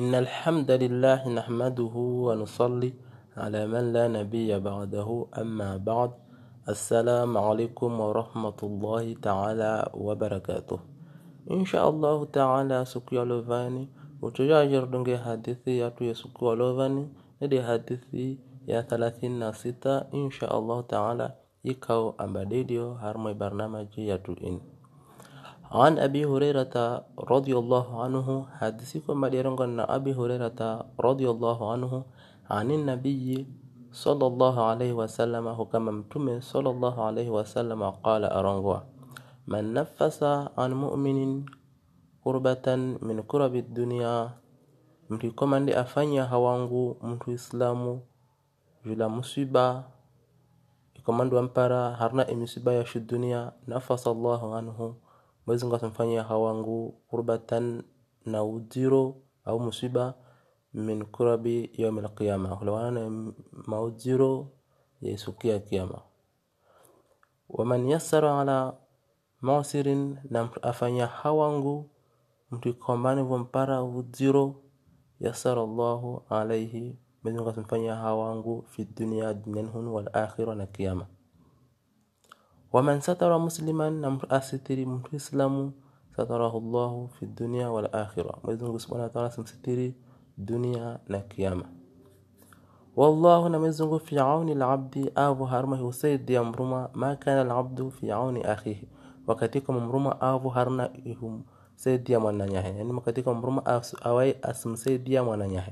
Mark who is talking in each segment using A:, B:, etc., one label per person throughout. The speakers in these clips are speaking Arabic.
A: إن الحمد لله نحمده ونصلي على من لا نبي بعده أما بعد السلام عليكم ورحمة الله تعالى وبركاته إن شاء الله تعالى سكي لوفاني وتجاجر دنجي حديثي ياتو يسكي لوفاني ندي حديثي يا ثلاثين ستة إن شاء الله تعالى يكاو أمباديديو هرمي برنامجي ياتو إن عن أبي هريرة رضي الله عنه حدثكم مريرون أن أبي هريرة رضي الله عنه عن النبي صلى الله عليه وسلم كما متم صلى الله عليه وسلم قال أرنغوا من نفس عن مؤمن قربة من كرب الدنيا mlikomande afanye من mtu islamu jula musiba ikomandwa mpara هرنا emisiba yashu دنيا نفس الله عنه mwezi Mungu hawangu kurbatan na ujiro au musiba min kurabi yaum qiyama, kulingana na maujiro ya siku ya kiyama. Waman yassara ala musirin, na afanya hawangu mtu kombani vompara ujiro yassara Allahu alaihi, mwezi Mungu hawangu fi dunya dunyan hun wal akhirah na kiyama. ومن ستر مسلما نمرأة ستري مسلم ستره الله في الدنيا والآخرة مزنغ سبحانه وتعالى ستري دنيا نكيامة والله نمزنغ في عون العبد أبو هرمه سيد يمرما ما كان العبد في عون أخيه وكتيك ممرما أبو هرنا سيد يمانا نياه يعني مكتيك ممرما أوي أسم سيد يمانا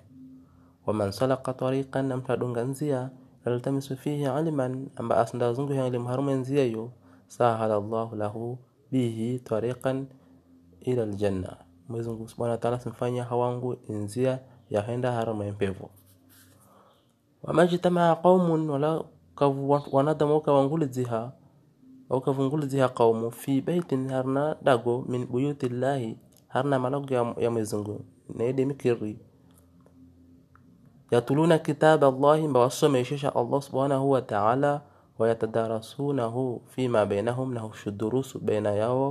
A: ومن سلق طريقا نمتدن غنزيا yaltamisu fihi ilman amba asindaazunguha elimu harumu enziyeyo sahala llahu lahu bihi tariqan ila aljanna mwezi mungu subhanahu wa ta'ala simfanya hawangu nzia yahenda harama empevo wamajtamaa qaumun wala kavu wanadamu kawanguliziha au kavunguliziha qaumu fi baitin harna dago min buyuti buyutillahi harna malago ya, mwezungu mwezi mungu يتلون كتاب الله بوصم شيشة الله سبحانه وتعالى ويتدارسونه فيما بينهم له الدروس بين يو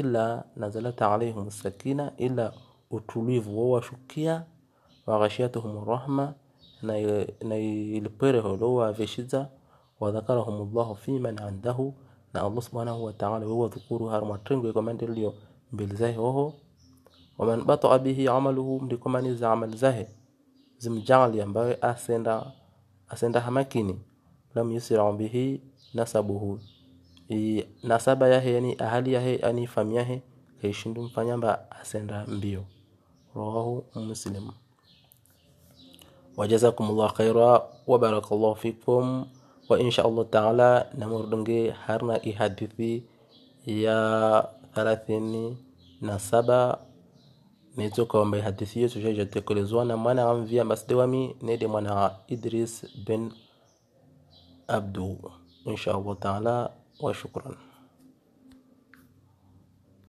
A: إلا نزلت عليهم السكينة إلا أتوليف ووشكية وغشيتهم الرحمة نيلبره لو فيشيزا وذكرهم الله فيمن عنده نا الله سبحانه وتعالى هو ذكورها رمترين ويقومن دليو بالزاه وهو ومن بطأ به عمله مدكومن عمل زاهي zimjali ambaye asenda asenda hamakini lam yusira bihi nasabuhu I, nasaba yahe yani ahali yahe yani famiyahe kaishindu mfanyamba asenda mbio rawahu muslim wajazakumullah khaira barakallahu fikum wa insha allah taala namurdunge harna ihadithi ya thalathini Nezoka wamehadathiwa shuja itekelezwa na mwana wa mvia masdewami nede mwana wa Idris bin Abdu insha Allah taala wa shukran